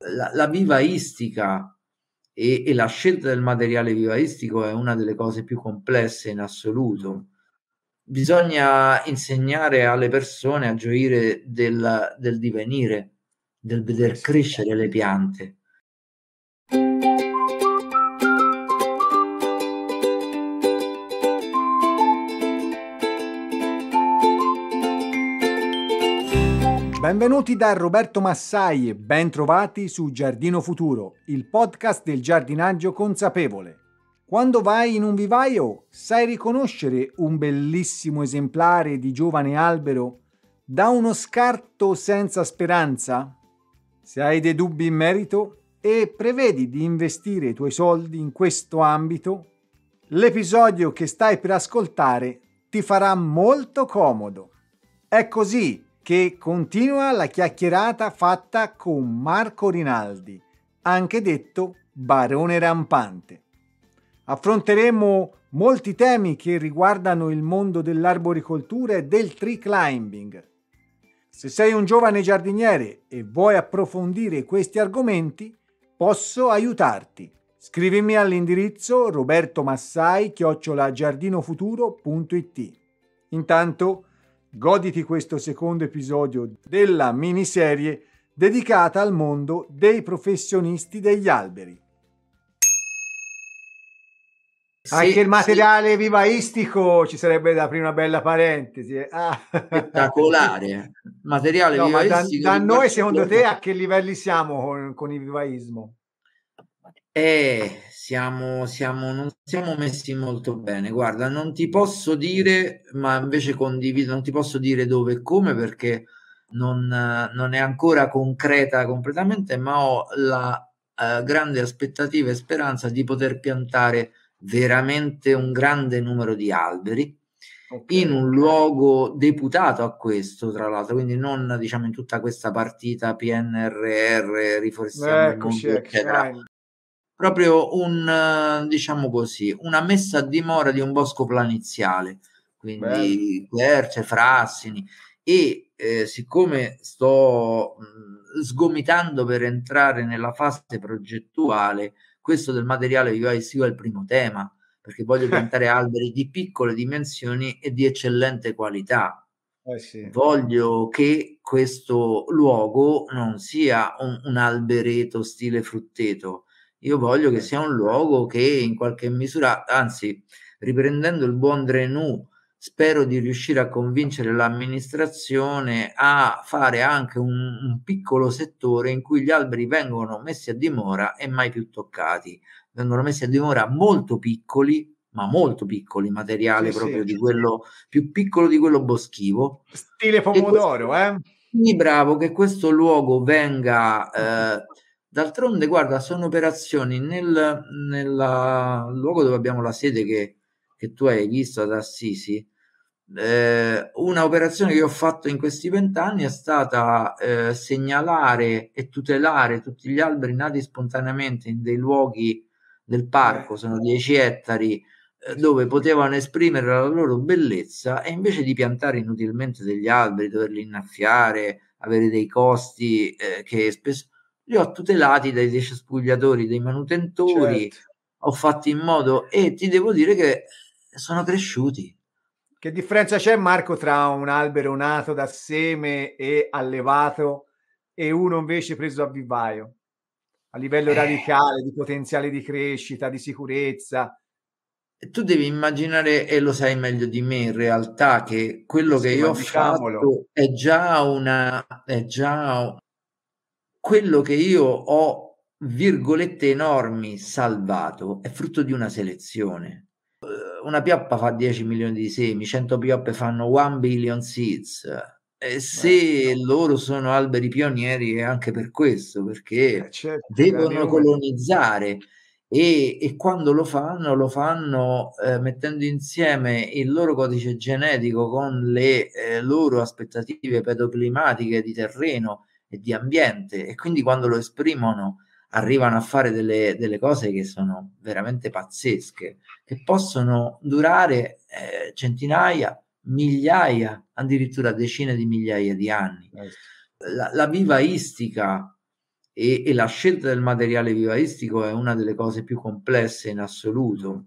la, la vivaistica e, e, la scelta del materiale vivaistico è una delle cose più complesse in assoluto. Bisogna insegnare alle persone a gioire del, del divenire, del vedere crescere le piante Benvenuti da Roberto Massai e bentrovati su Giardino Futuro, il podcast del giardinaggio consapevole. Quando vai in un vivaio, sai riconoscere un bellissimo esemplare di giovane albero da uno scarto senza speranza? Se hai dei dubbi in merito e prevedi di investire i tuoi soldi in questo ambito, l'episodio che stai per ascoltare ti farà molto comodo. È così che continua la chiacchierata fatta con Marco Rinaldi, anche detto Barone Rampante. Affronteremo molti temi che riguardano il mondo dell'arboricoltura e del tree climbing. Se sei un giovane giardiniere e vuoi approfondire questi argomenti, posso aiutarti. Scrivimi all'indirizzo robertomassai-giardinofuturo.it. Intanto Goditi questo secondo episodio della miniserie dedicata al mondo dei professionisti degli alberi. Sì, Anche il materiale sì. vivaistico ci sarebbe da aprire una bella parentesi. Ah. Spettacolare. Materiale no, vivaistico. Da, da noi, secondo te, a che livelli siamo con, con il vivaismo? Eh, siamo, siamo, non siamo messi molto bene. Guarda, non ti posso dire, ma invece condivido, non ti posso dire dove e come perché non, non è ancora concreta completamente, ma ho la eh, grande aspettativa e speranza di poter piantare veramente un grande numero di alberi okay. in un luogo deputato a questo, tra l'altro, quindi non diciamo in tutta questa partita PNRR, riforestiamo Beh, il eccetera proprio un, eh, diciamo così, una messa a dimora di un bosco planiziale, quindi querce, frassini e eh, siccome sto mh, mm, sgomitando per entrare nella fase progettuale, questo del materiale UI SEO è il primo tema, perché voglio piantare alberi di piccole dimensioni e di eccellente qualità. Eh sì. Voglio che questo luogo non sia un, un, albereto stile frutteto, io voglio che eh. sia un luogo che in qualche misura, anzi, riprendendo il buon Drenou, spero di riuscire a convincere l'amministrazione a fare anche un, un, piccolo settore in cui gli alberi vengono messi a dimora e mai più toccati. Vengono messi a dimora molto piccoli, ma molto piccoli, materiale sì, proprio sì, di sì. quello più piccolo di quello boschivo. Stile pomodoro, questo, eh? Quindi bravo che questo luogo venga eh, D'altronde, guarda, sono operazioni nel nella, luogo dove abbiamo la sede che, che tu hai visto ad Assisi. Eh, una operazione che ho fatto in questi vent'anni è stata eh, segnalare e tutelare tutti gli alberi nati spontaneamente in dei luoghi del parco, sono 10 ettari, eh, dove potevano esprimere la loro bellezza e invece di piantare inutilmente degli alberi, doverli innaffiare, avere dei costi eh, che spesso li ho tutelati dai cespugliatori, dai manutentori, certo. ho fatto in modo e ti devo dire che sono cresciuti. Che differenza c'è Marco tra un albero nato da seme e allevato e uno invece preso a vivaio? A livello eh. radicale, di potenziale di crescita, di sicurezza. Tu devi immaginare, e lo sai meglio di me in realtà, che quello sì, che io ho diciamolo. fatto è già una... È già quello che io ho, virgolette enormi, salvato è frutto di una selezione. Eh, una pioppa fa 10 milioni di semi, 100 pioppe fanno 1 billion seeds. E se no. Certo. loro sono alberi pionieri è anche per questo, perché eh certo, devono colonizzare. E, e, quando lo fanno lo fanno eh, mettendo insieme il loro codice genetico con le eh, loro aspettative pedoclimatiche di terreno e di ambiente e quindi quando lo esprimono arrivano a fare delle, delle cose che sono veramente pazzesche, che possono durare eh, centinaia, migliaia, addirittura decine di migliaia di anni. Certo. La, la vivaistica e, e, la scelta del materiale vivaistico è una delle cose più complesse in assoluto.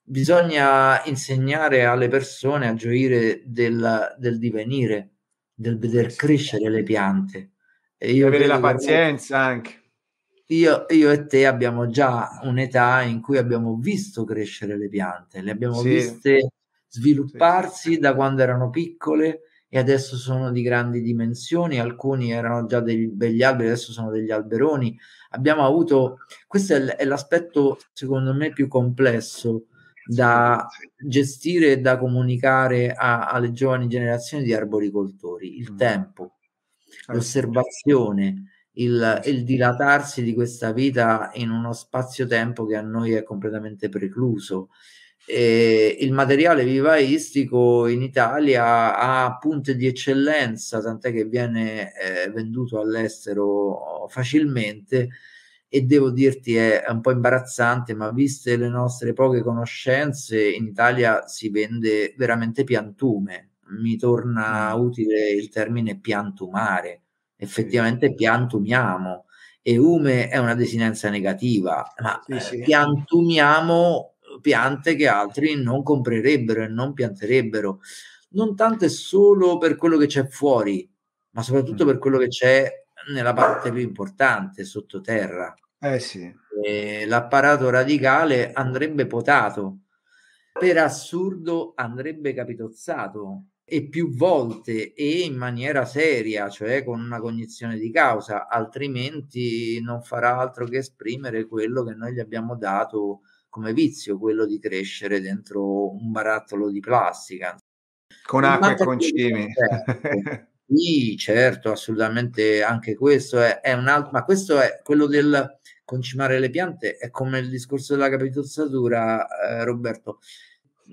Bisogna insegnare alle persone a gioire del, del divenire, del veder crescere le piante e io avere la pazienza che... anche. Io, io, e te abbiamo già un'età in cui abbiamo visto crescere le piante, le abbiamo sì. viste svilupparsi sì. da quando erano piccole e adesso sono di grandi dimensioni, alcuni erano già dei begli alberi, adesso sono degli alberoni. Abbiamo avuto, questo è l'aspetto secondo me più complesso da gestire e da comunicare a, alle giovani generazioni di arboricoltori, il mm. tempo Certo. l'osservazione, il, il, dilatarsi di questa vita in uno spazio-tempo che a noi è completamente precluso. E il materiale vivaistico in Italia ha punte di eccellenza, tant'è che viene eh, venduto all'estero facilmente e devo dirti è un po' imbarazzante, ma viste le nostre poche conoscenze, in Italia si vende veramente piantume, mi torna mm. utile il termine piantumare, effettivamente piantumiamo e ume è una desinenza negativa, ma sì, eh, sì. piantumiamo piante che altri non comprerebbero e non pianterebbero, non tanto e solo per quello che c'è fuori, ma soprattutto mm. per quello che c'è nella parte più importante, sottoterra. Eh sì. l'apparato radicale andrebbe potato, per assurdo andrebbe capitozzato, e più volte e in maniera seria, cioè con una cognizione di causa, altrimenti non farà altro che esprimere quello che noi gli abbiamo dato come vizio, quello di crescere dentro un barattolo di plastica. Con il acqua e con cime. Certo. sì, certo, assolutamente anche questo è, è un altro, ma questo è quello del concimare le piante, è come il discorso della capitozzatura, eh, Roberto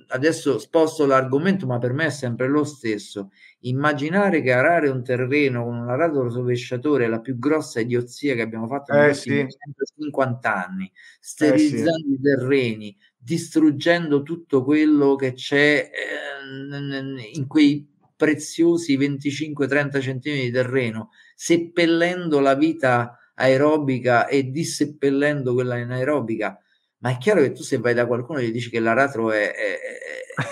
adesso sposto l'argomento, ma per me è sempre lo stesso. Immaginare che arare un terreno con un arato rovesciatore è la più grossa idiozia che abbiamo fatto eh, negli sì. 50 anni, eh, sterilizzando eh, i terreni, distruggendo tutto quello che c'è eh, in quei preziosi 25-30 centimetri di terreno, seppellendo la vita aerobica e disseppellendo quella anaerobica ma è chiaro che tu se vai da qualcuno e gli dici che l'aratro è, è,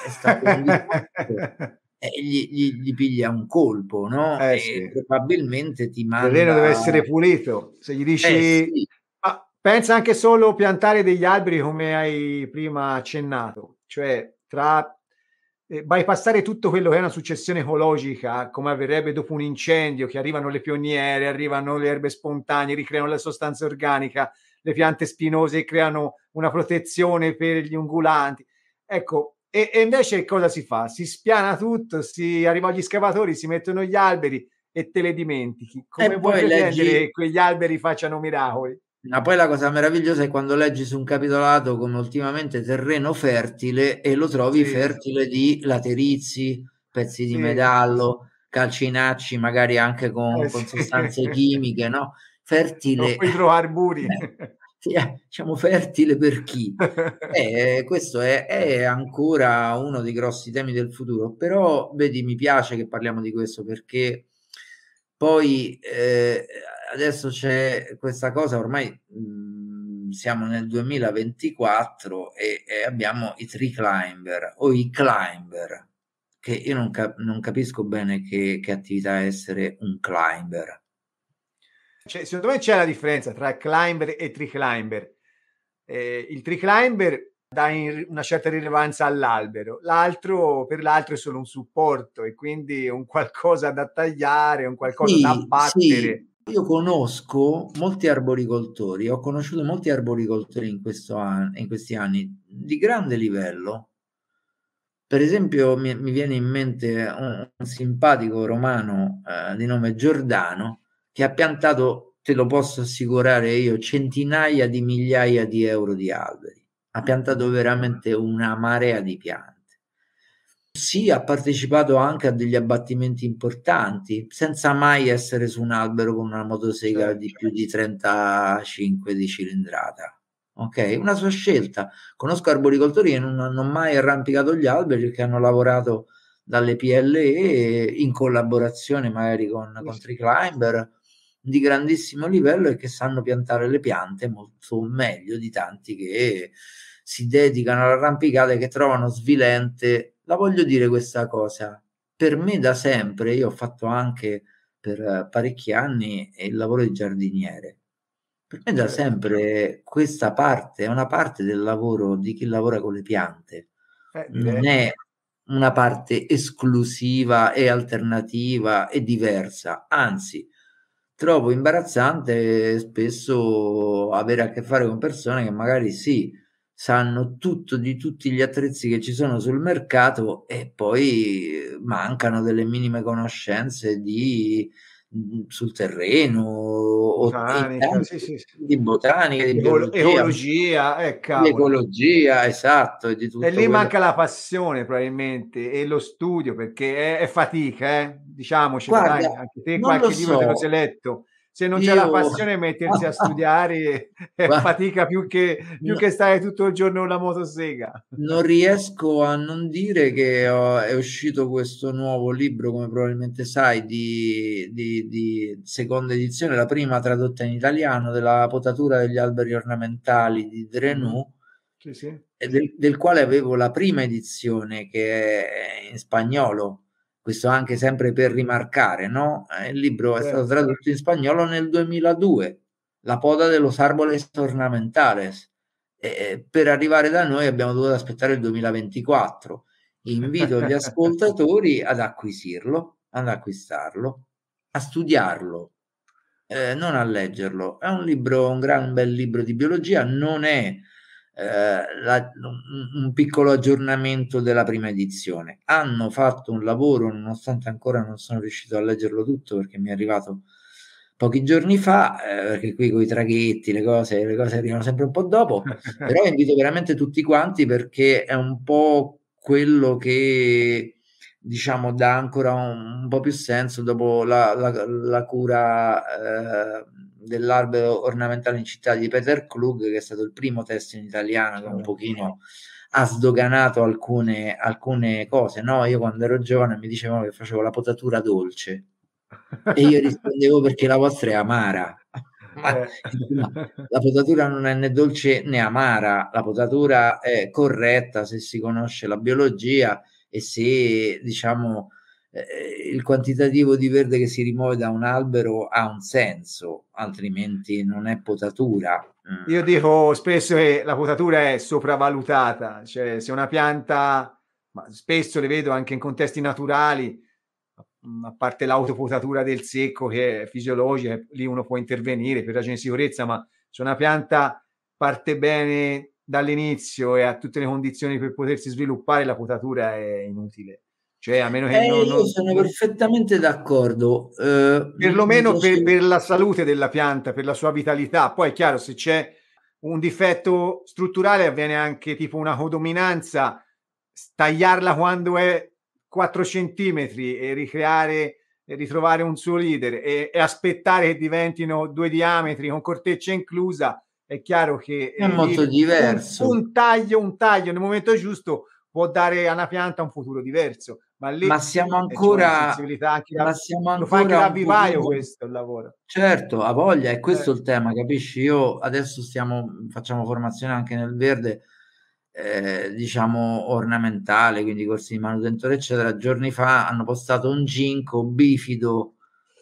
è, stato un libro, gli, gli, gli, piglia un colpo, no? Eh, sì. probabilmente ti cioè, manda... Il terreno deve essere pulito. Se gli dici... Eh, sì. ah, pensa anche solo piantare degli alberi come hai prima accennato, cioè tra eh, bypassare tutto quello che è una successione ecologica, come avverrebbe dopo un incendio, che arrivano le pioniere, arrivano le erbe spontanee, ricreano la sostanza organica, le piante spinose creano una protezione per gli ungulanti. Ecco, e, e invece cosa si fa? Si spiana tutto, si arriva agli scavatori, si mettono gli alberi e te le dimentichi. Come e vuoi pretendere che quegli alberi facciano miracoli? Ma poi la cosa meravigliosa è quando leggi su un capitolato come ultimamente terreno fertile e lo trovi sì. fertile di laterizi, pezzi di sì. medallo, calcinacci, magari anche con, eh, con sostanze chimiche, no? fertile... Idroarburi. sia eh, diciamo, fertile per chi. Eh, questo è, è, ancora uno dei grossi temi del futuro, però vedi, mi piace che parliamo di questo perché poi eh, adesso c'è questa cosa, ormai mh, mm, siamo nel 2024 e, e, abbiamo i tree climber o i climber, che io non, cap- non capisco bene che, che attività essere un climber cioè, secondo me c'è la differenza tra climber e triclimber. Eh, il triclimber climber dà una certa rilevanza all'albero, l'altro per l'altro è solo un supporto e quindi un qualcosa da tagliare, un qualcosa sì, da abbattere. Sì. Io conosco molti arboricoltori, ho conosciuto molti arboricoltori in, an- in questi anni di grande livello. Per esempio mi, mi viene in mente un, un simpatico romano eh, di nome Giordano, che ha piantato, te lo posso assicurare io, centinaia di migliaia di euro di alberi. Ha piantato veramente una marea di piante. Sì, ha partecipato anche a degli abbattimenti importanti, senza mai essere su un albero con una motosega di certo. più di 35 di cilindrata. Ok, una sua scelta. Conosco arboricoltori che non hanno mai arrampicato gli alberi, perché hanno lavorato dalle PLE in collaborazione magari con, con tree climber di grandissimo livello e che sanno piantare le piante molto meglio di tanti che si dedicano all'arrampicata e che trovano svilente. La voglio dire questa cosa, per me da sempre, io ho fatto anche per parecchi anni il lavoro di giardiniere, per me da certo. sempre questa parte è una parte del lavoro di chi lavora con le piante, eh, non è una parte esclusiva e alternativa e diversa, anzi trovo imbarazzante spesso avere a che fare con persone che magari sì, sanno tutto di tutti gli attrezzi che ci sono sul mercato e poi eh, mancano delle minime conoscenze di Mhmm, sul terreno, botanica, o sì, sì, sì. di botanica, di biologia, ecologia, eh, ecologia, esatto. Di tutto e lì quello. manca la passione probabilmente e lo studio perché è, è fatica, eh? diciamoci, Guarda, dai, anche te qualche so. libro te lo sei letto se non c'è la passione mettersi a studiare è fatica più che, più no. che stare tutto il giorno con la motosega. Non riesco a non dire che ho, è uscito questo nuovo libro, come probabilmente sai, di, di, di, seconda edizione, la prima tradotta in italiano, della potatura degli alberi ornamentali di Drenou. Mm. Sì, sì. Del, del quale avevo la prima edizione che è in spagnolo questo anche sempre per rimarcare, no? Eh, il libro è stato certo. tradotto in spagnolo nel 2002, La poda dello árboles ornamentales. E per arrivare da noi abbiamo dovuto aspettare il 2024. Invito gli ascoltatori ad acquisirlo, ad acquistarlo, a studiarlo, eh, non a leggerlo. È un libro, un gran bel libro di biologia, non è eh, la, un, piccolo aggiornamento della prima edizione. Hanno fatto un lavoro, nonostante ancora non sono riuscito a leggerlo tutto perché mi è arrivato pochi giorni fa, eh, perché qui con i traghetti le cose, le cose arrivano sempre un po' dopo, però invito veramente tutti quanti perché è un po' quello che diciamo dà ancora un, un po' più senso dopo la, la, la cura eh, dell'albero ornamentale in città di Peter Klug, che è stato il primo testo in italiano che un pochino ha sdoganato alcune, alcune cose. No, io quando ero giovane mi dicevano che facevo la potatura dolce e io rispondevo perché la vostra è amara. Ma, eh. la potatura non è né dolce né amara, la potatura è corretta se si conosce la biologia e se diciamo eh, il quantitativo di verde che si rimuove da un albero ha un senso, altrimenti non è potatura. Mm. Io dico spesso che la potatura è sopravvalutata, cioè se una pianta, ma spesso le vedo anche in contesti naturali, a parte l'autopotatura del secco che è fisiologica, lì uno può intervenire per ragioni di sicurezza, ma se una pianta parte bene dall'inizio e ha tutte le condizioni per potersi sviluppare, la potatura è inutile. Cioè, a meno che eh, non, non... sono perfettamente d'accordo. Eh, perlomeno per, per, la salute della pianta, per la sua vitalità. Poi è chiaro, se c'è un difetto strutturale avviene anche tipo una codominanza, tagliarla quando è 4 centimetri e ricreare e ritrovare un suo leader e, e, aspettare che diventino due diametri con corteccia inclusa è chiaro che è molto il, diverso un, un taglio un taglio nel momento giusto può dare a una pianta un futuro diverso. Ma lì ma siamo eh, ancora, anche ma siamo ancora lo fa anche da vivaio questo lavoro. Certo, a voglia, è questo eh. il tema, capisci? Io adesso stiamo, facciamo formazione anche nel verde, eh, diciamo ornamentale, quindi corsi di manutentore, eccetera. Giorni fa hanno postato un ginco bifido,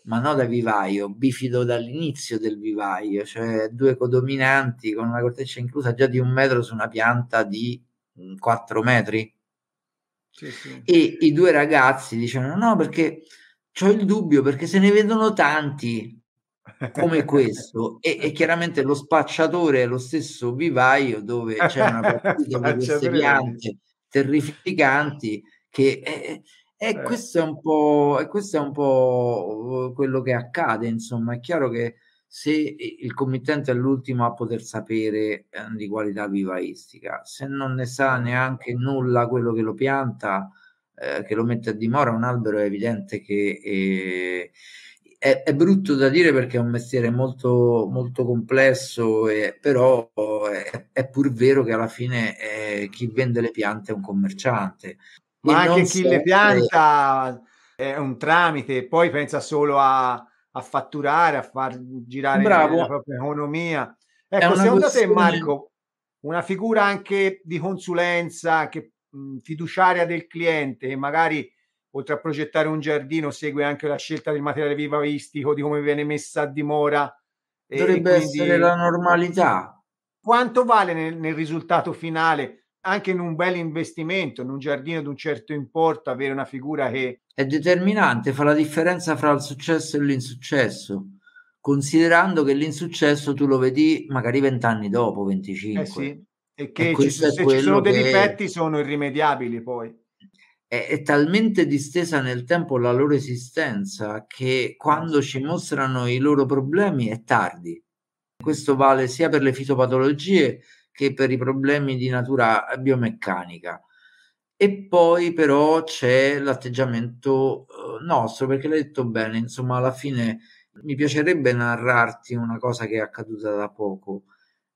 ma non da vivaio, bifido dall'inizio del vivaio, cioè due codominanti con una corteccia inclusa già di un metro su una pianta di 4 metri. Sì, sì. E i due ragazzi dicono: No, perché ho il dubbio, perché se ne vedono tanti come questo, e, e, chiaramente lo spacciatore è lo stesso vivaio dove c'è una partita di queste piante terrificanti. Che è, eh, è, eh, eh. questo, è questo, è un po', quello che accade. Insomma, è chiaro che se il committente è l'ultimo a poter sapere ehm, di qualità vivaistica, se non ne sa neanche nulla quello che lo pianta, eh, che lo mette a dimora, un albero è evidente che eh, è, è, brutto da dire perché è un mestiere molto, molto complesso, eh, però eh, è, è, pur vero che alla fine eh, chi vende le piante è un commerciante. Ma e anche chi sempre... le pianta è un tramite, poi pensa solo a a fatturare, a far girare Bravo. la propria economia. Ecco, secondo te Marco, una figura anche di consulenza, anche mh, fiduciaria del cliente, che magari oltre a progettare un giardino segue anche la scelta del materiale vivavistico, di come viene messa a dimora. Dovrebbe quindi, essere la normalità. Quanto vale nel, nel risultato finale? anche in un bel investimento, in un giardino di un certo importo, avere una figura che... È determinante, fa la differenza fra il successo e l'insuccesso, considerando che l'insuccesso tu lo vedi magari vent'anni dopo, 25. Eh sì, e che e ci, se ci sono dei difetti sono irrimediabili poi. È, è talmente distesa nel tempo la loro esistenza che quando ci mostrano i loro problemi è tardi. Questo vale sia per le fitopatologie che per i problemi di natura biomeccanica. E poi però c'è l'atteggiamento eh, nostro, perché l'hai detto bene, insomma, alla fine mi piacerebbe narrarti una cosa che è accaduta da poco.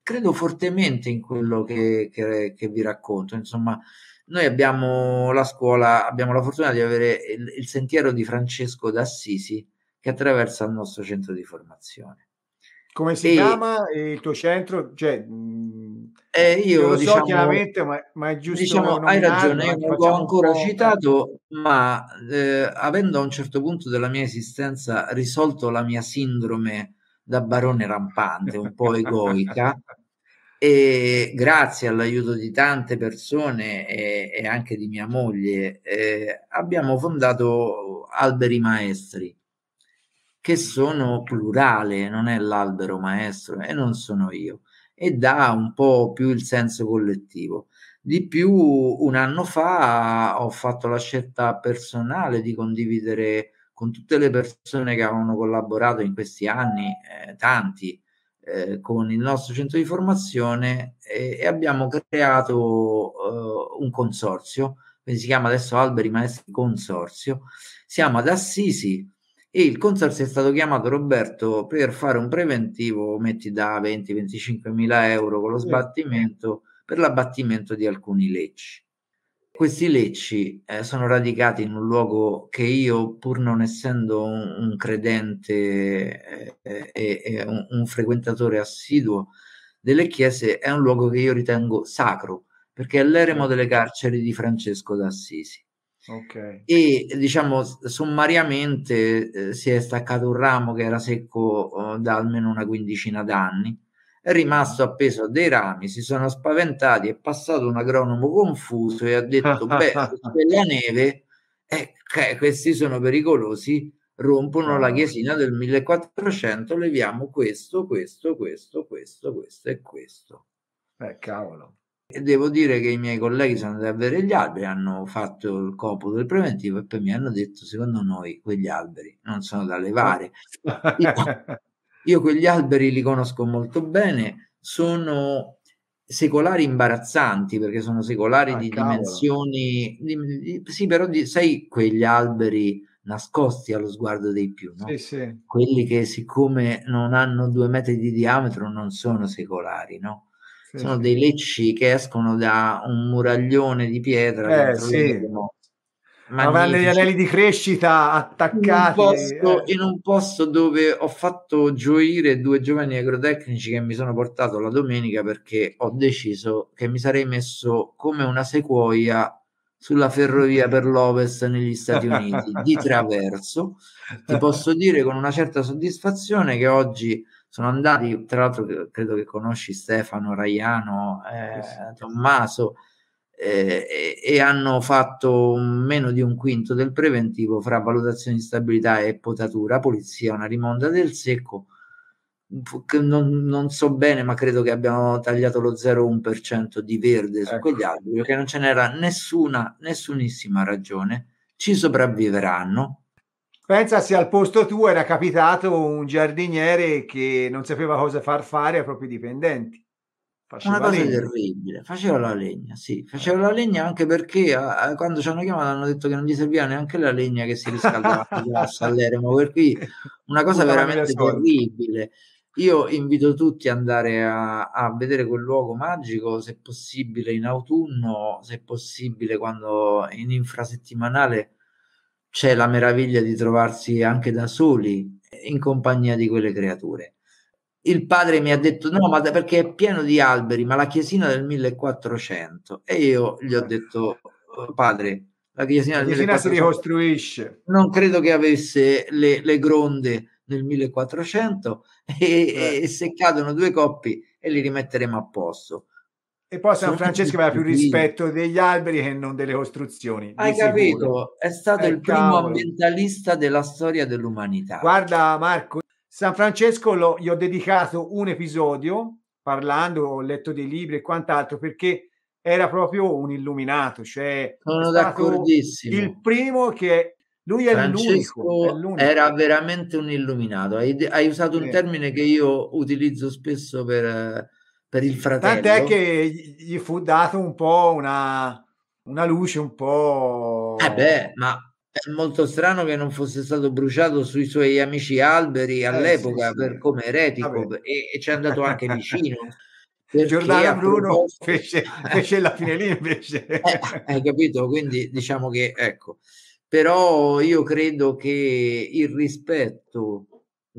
Credo fortemente in quello che, che, che vi racconto, insomma, noi abbiamo la scuola, abbiamo la fortuna di avere il, il sentiero di Francesco d'Assisi che attraversa il nostro centro di formazione. Come si e, chiama il tuo centro? Cioè, mhmm, eh, io lo diciamo, so chiaramente, ma, ma è giusto. Diciamo, hai ragione, non l'ho ancora eh. citato, ma eh, avendo a un certo punto della mia esistenza risolto la mia sindrome da barone rampante, un po' egoica, e grazie all'aiuto di tante persone e, e anche di mia moglie eh, abbiamo fondato Alberi Maestri che sono plurale, non è l'albero maestro e non sono io, e dà un po' più il senso collettivo. Di più, un anno fa ho fatto la scelta personale di condividere con tutte le persone che avevano collaborato in questi anni, eh, tanti, eh, con il nostro centro di formazione e, e abbiamo creato eh, un consorzio, quindi si chiama adesso Alberi Maestri Consorzio. Siamo ad Assisi, e il consorzio è stato chiamato Roberto per fare un preventivo, metti da 20-25 mila euro con lo sbattimento, per l'abbattimento di alcuni lecci. Questi lecci eh, sono radicati in un luogo che io, pur non essendo un, un credente e eh, eh, un, un frequentatore assiduo delle chiese, è un luogo che io ritengo sacro, perché è l'eremo delle carceri di Francesco d'Assisi. Okay. E diciamo sommariamente eh, si è staccato un ramo che era secco eh, da almeno una quindicina d'anni, è rimasto appeso a dei rami, si sono spaventati, è passato un agronomo confuso e ha detto, beh, quella neve, eh, questi sono pericolosi, rompono la ah. chiesina del 1400, leviamo questo, questo, questo, questo, questo e questo. Eh, cavolo. E devo dire che i miei colleghi sono andati a vedere gli alberi, hanno fatto il copo del preventivo e poi mi hanno detto: secondo noi quegli alberi non sono da levare. io, io quegli alberi li conosco molto bene, sono secolari imbarazzanti perché sono secolari ah, di cavolo. dimensioni di, di, sì però di, sai quegli alberi nascosti allo sguardo dei più no? sì, sì. quelli che siccome non hanno due metri di diametro non sono secolari no? sì, sono sì. dei lecci che escono da un muraglione di pietra. Eh, sì. Ma avranno gli anelli di crescita attaccati. In un, posto, eh. in un, posto, dove ho fatto gioire due giovani agrotecnici che mi sono portato la domenica perché ho deciso che mi sarei messo come una sequoia sulla ferrovia per l'Ovest negli Stati Uniti di traverso. Ti posso dire con una certa soddisfazione che oggi sono andati, tra l'altro credo che conosci Stefano, Raiano, eh, Tommaso, eh, e, e, hanno fatto meno di un quinto del preventivo fra valutazione di stabilità e potatura, polizia, una rimonda del secco non, non, so bene, ma credo che abbiamo tagliato lo 0,1% di verde ecco. su quegli ecco. alberi, perché non ce n'era nessuna, nessunissima ragione. Ci sopravviveranno. Pensa se al posto tuo era capitato un giardiniere che non sapeva cosa far fare ai propri dipendenti. Faceva Una cosa legna. terribile, faceva la legna, sì, faceva eh. la legna anche perché a, a, quando ci hanno chiamato hanno detto che non gli serviva neanche la legna che si riscaldava all'eremo, per cui una cosa Una veramente terribile. Io invito tutti ad andare a, a, vedere quel luogo magico, se possibile in autunno, se possibile quando in infrasettimanale c'è la meraviglia di trovarsi anche da soli in compagnia di quelle creature. Il padre mi ha detto no, ma perché è pieno di alberi, ma la chiesina del 1400. E io gli ho detto, oh, padre, la chiesina, la chiesina del 1400 si ricostruisce. Non credo che avesse le, le gronde nel 1400 e, eh. e se cadono due coppi e li rimetteremo a posto. E poi San Francesco aveva più rispetto degli alberi che non delle costruzioni. Hai capito? Sicuro. È stato eh, il primo cavolo. ambientalista della storia dell'umanità. Guarda Marco, San Francesco lo, gli ho dedicato un episodio parlando, ho letto dei libri e quant'altro perché era proprio un illuminato, cioè sono d'accordissimo. Il primo che lui è Francesco l'unico, Era veramente un illuminato. Hai, hai usato un eh. termine che io utilizzo spesso per, per il fratello. Tant'è che gli fu dato un po' una, una luce, un po'. Eh beh, ma è molto strano che non fosse stato bruciato sui suoi amici alberi all'epoca eh, sì, sì. per come eretico e, e ci è andato anche vicino. Giordano Bruno proposto... fece, fece la fine lì invece. Eh, hai capito? Quindi diciamo che ecco però io credo che il rispetto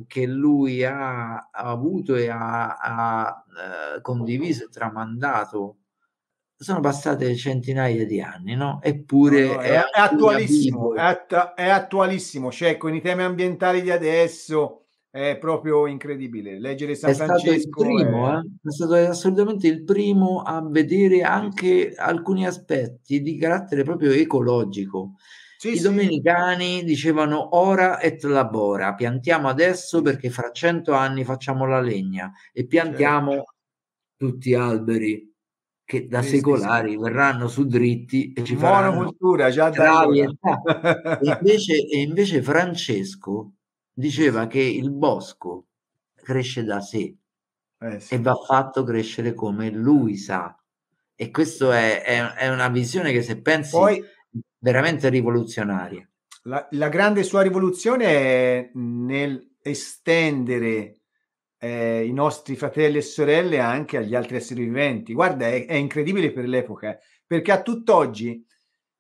che lui ha, ha avuto e ha, ha eh, condiviso e tramandato sono passate centinaia di anni, no? Eppure no, no, è, è, attualissimo, è, att- è, attualissimo, cioè con i temi ambientali di adesso è proprio incredibile. Leggere San è Francesco stato primo, è... Eh? è... stato assolutamente il primo a vedere anche alcuni aspetti di carattere proprio ecologico sì, I sì. domenicani dicevano ora et labora, piantiamo adesso perché fra cento anni facciamo la legna e piantiamo certo. tutti alberi che da sì, secolari sì, verranno su dritti e ci Buona faranno già e invece, e invece Francesco diceva che il bosco cresce da sé eh, e va fatto crescere come lui sa e questa è, è, è, una visione che se pensi Poi veramente rivoluzionaria. La, la grande sua rivoluzione è nel estendere eh, i nostri fratelli e sorelle anche agli altri esseri viventi. Guarda, è, è incredibile per l'epoca, eh, perché a tutt'oggi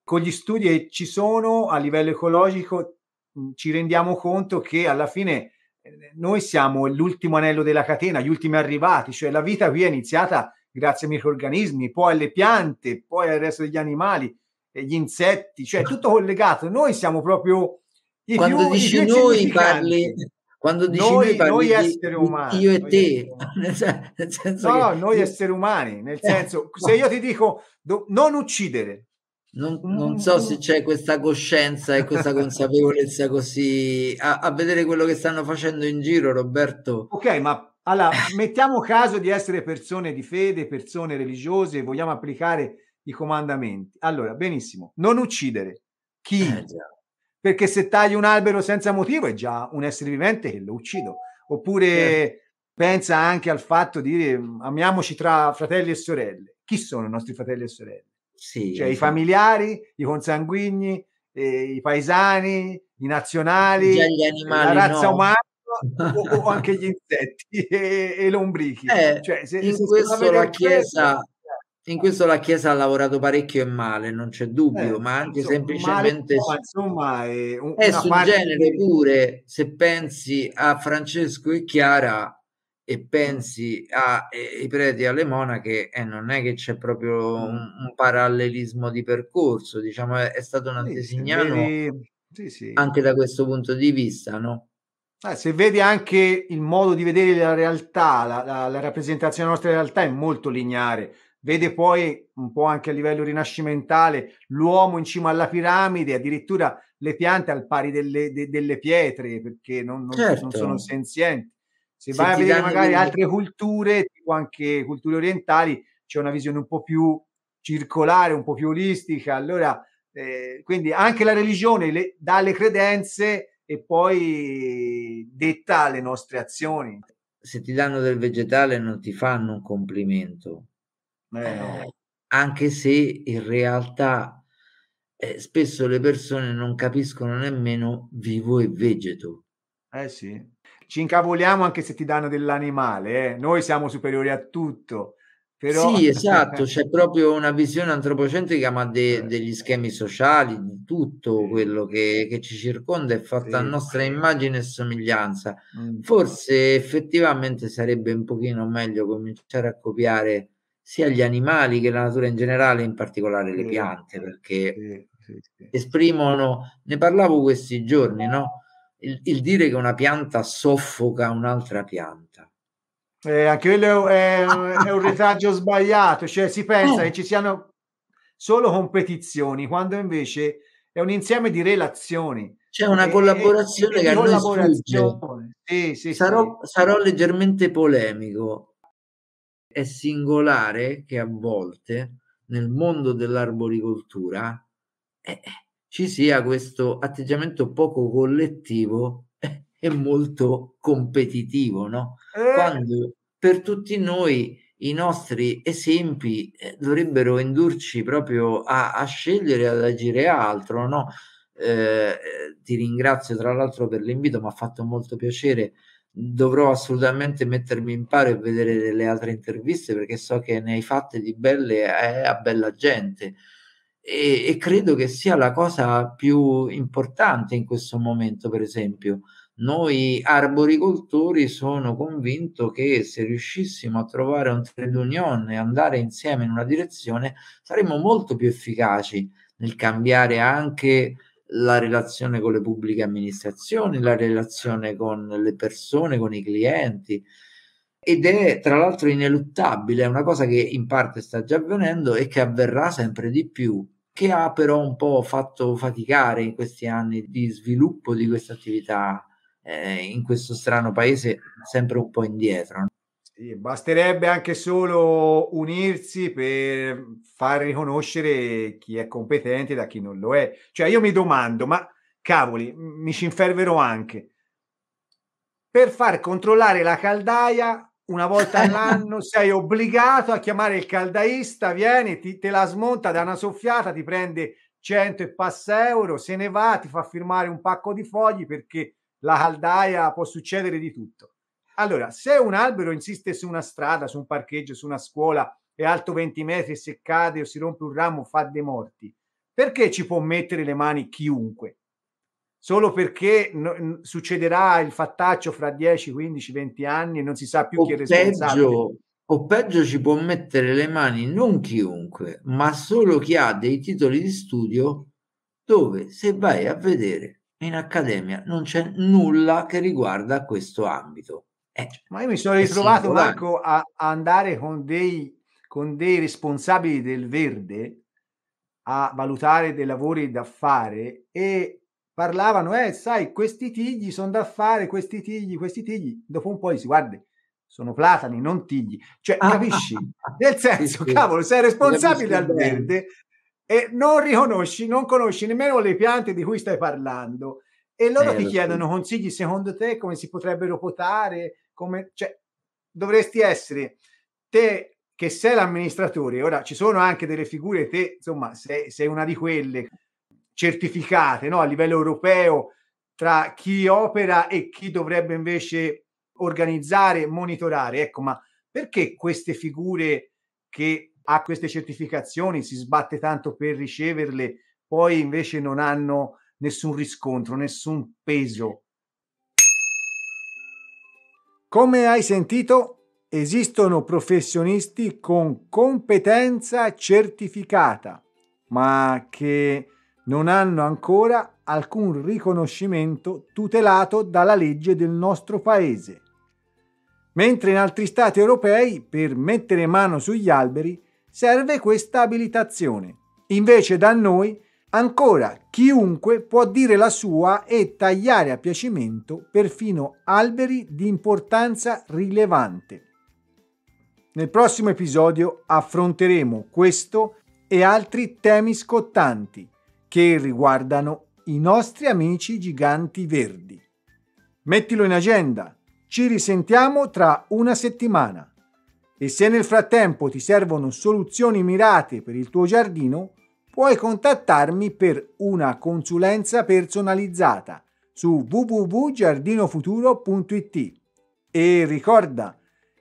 con gli studi che ci sono a livello ecologico ci rendiamo conto che alla fine eh, noi siamo l'ultimo anello della catena, gli ultimi arrivati, cioè la vita qui è iniziata grazie ai microorganismi, poi alle piante, poi al resto degli animali, gli insetti, cioè tutto collegato. Noi siamo proprio i quando più, dici più noi parli quando dici noi, noi, noi esseri umani, io e te, nel senso no, che... noi esseri umani, nel senso se io ti dico do, non uccidere, non, non, so mm. se c'è questa coscienza e questa consapevolezza così a, a, vedere quello che stanno facendo in giro, Roberto. Ok, ma allora mettiamo caso di essere persone di fede, persone religiose, vogliamo applicare i comandamenti. Allora, benissimo, non uccidere. Chi? Eh, Perché se tagli un albero senza motivo è già un essere vivente che lo uccido. Oppure eh. pensa anche al fatto di dire amiamoci tra fratelli e sorelle. Chi sono i nostri fratelli e sorelle? Sì, cioè, i familiari, i consanguigni, eh, i paesani, i nazionali, gli animali, la razza no. umana. o, anche gli insetti e, e lombrichi. Eh, cioè, se, in se questo la chiesa, in questo la Chiesa ha lavorato parecchio e male, non c'è dubbio, eh, ma anche insomma, semplicemente male, insomma, è, un, è eh, sul genere di... pure, se pensi a Francesco e Chiara e pensi ai preti e alle monache, eh, non è che c'è proprio mm. un, un parallelismo di percorso, diciamo, è, è stato un antesignano sì, sì, sì. anche da questo punto di vista, no? Eh, se vedi anche il modo di vedere la realtà, la, la, la rappresentazione della nostra realtà è molto lineare vede poi un po' anche a livello rinascimentale l'uomo in cima alla piramide, addirittura le piante al pari delle, de, delle pietre perché non, non, certo. non, sono senzienti. Se, vai a vedere magari delle... altre culture, tipo anche culture orientali, c'è una visione un po' più circolare, un po' più olistica. Allora, eh, quindi anche la religione le, dà le credenze e poi detta le nostre azioni. Se ti danno del vegetale non ti fanno un complimento, eh. eh. Anche se in realtà eh, spesso le persone non capiscono nemmeno vivo e vegeto. Eh sì, ci incavoliamo anche se ti danno dell'animale, eh? noi siamo superiori a tutto. Però... Sì, esatto, c'è proprio una visione antropocentrica, ma de- eh. degli schemi sociali, di tutto quello che, che ci circonda è fatta sì. a nostra immagine e somiglianza. Mm. Forse effettivamente sarebbe un pochino meglio cominciare a copiare sia gli animali che la natura in generale, in particolare le piante, perché esprimono, ne parlavo questi giorni, no? Il, il dire che una pianta soffoca un'altra pianta. Eh, anche quello è, è un retaggio sbagliato, cioè si pensa che eh. ci siano solo competizioni, quando invece è un insieme di relazioni. C'è una collaborazione e, che collaborazione. Sì, sì, sarò, sì. sarò leggermente polemico, è singolare che a volte nel mondo dell'arboricoltura eh, eh ci sia questo atteggiamento poco collettivo e molto competitivo, no? Eh. Quando per tutti noi i nostri esempi eh, dovrebbero indurci proprio a, a scegliere ad agire altro, no? ti ringrazio tra l'altro per l'invito, mi ha fatto molto piacere dovrò assolutamente mettermi in paro e vedere delle altre interviste perché so che ne hai fatte di belle eh, a bella gente e, e, credo che sia la cosa più importante in questo momento per esempio noi arboricoltori sono convinto che se riuscissimo a trovare un trade union e andare insieme in una direzione saremmo molto più efficaci nel cambiare anche la relazione con le pubbliche amministrazioni, la relazione con le persone, con i clienti. Ed è tra l'altro ineluttabile, è una cosa che in parte sta già avvenendo e che avverrà sempre di più, che ha però un po' fatto faticare in questi anni di sviluppo di questa attività eh, in questo strano paese sempre un po' indietro. Sì, basterebbe anche solo unirsi per far riconoscere chi è competente da chi non lo è. Cioè io mi domando, ma cavoli, mi ci inferverò anche. Per far controllare la caldaia una volta all'anno sei obbligato a chiamare il caldaista, viene, ti, te la smonta, da una soffiata, ti prende 100 e passa euro, se ne va, ti fa firmare un pacco di fogli perché la caldaia può succedere di tutto. Allora, se un albero insiste su una strada, su un parcheggio, su una scuola, è alto 20 metri se cade o si rompe un ramo fa dei morti, perché ci può mettere le mani chiunque? Solo perché no, succederà il fattaccio fra 10, 15, 20 anni e non si sa più o chi è responsabile. Peggio, o peggio ci può mettere le mani non chiunque, ma solo chi ha dei titoli di studio dove se vai a vedere in accademia non c'è nulla che riguarda questo ambito. Eh, cioè, ma io mi sono eh ritrovato Marco ecco, a, andare con dei, con dei responsabili del verde a valutare dei lavori da fare e parlavano, eh, sai, questi tigli sono da fare, questi tigli, questi tigli. Dopo un po' si guarda, sono platani, non tigli. Cioè, ah, capisci? Ah, Nel senso, sì, cavolo, sei responsabile al verde e non riconosci, non conosci nemmeno le piante di cui stai parlando. E loro eh, ti chiedono sì. consigli, secondo te, come si potrebbero potare, come cioè, dovresti essere te che sei l'amministratore. Ora ci sono anche delle figure, te insomma sei, sei una di quelle certificate no? a livello europeo tra chi opera e chi dovrebbe invece organizzare, monitorare. Ecco, ma perché queste figure che ha queste certificazioni si sbatte tanto per riceverle, poi invece non hanno nessun riscontro, nessun peso? Come hai sentito, esistono professionisti con competenza certificata, ma che non hanno ancora alcun riconoscimento tutelato dalla legge del nostro paese. Mentre in altri stati europei, per mettere mano sugli alberi, serve questa abilitazione. Invece da noi Ancora, chiunque può dire la sua e tagliare a piacimento perfino alberi di importanza rilevante. Nel prossimo episodio affronteremo questo e altri temi scottanti che riguardano i nostri amici giganti verdi. Mettilo in agenda, ci risentiamo tra una settimana e se nel frattempo ti servono soluzioni mirate per il tuo giardino, puoi contattarmi per una consulenza personalizzata su www.giardinofuturo.it. E ricorda,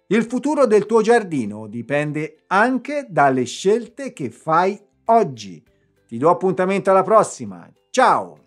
il futuro del tuo giardino dipende anche dalle scelte che fai oggi. Ti do appuntamento alla prossima. Ciao!